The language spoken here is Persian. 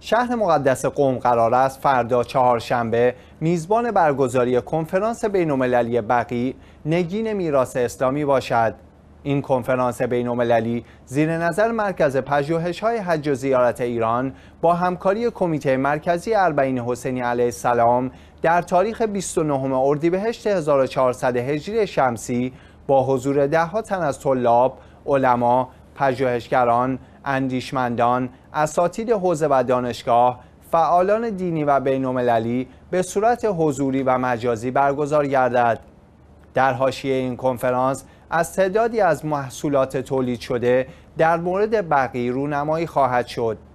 شهر مقدس قوم قرار است فردا چهارشنبه میزبان برگزاری کنفرانس بین‌المللی بقی نگین میراث اسلامی باشد. این کنفرانس بین‌المللی زیر نظر مرکز پژوهش‌های حج و زیارت ایران با همکاری کمیته مرکزی اربعین حسینی علیه السلام در تاریخ 29 اردیبهشت 1400 هجری شمسی با حضور ها تن از طلاب، علما، پژوهشگران، اندیشمندان، اساتید حوزه و دانشگاه، فعالان دینی و بین‌المللی به صورت حضوری و مجازی برگزار گردد. در حاشیه این کنفرانس از تعدادی از محصولات تولید شده در مورد بقی رونمایی خواهد شد.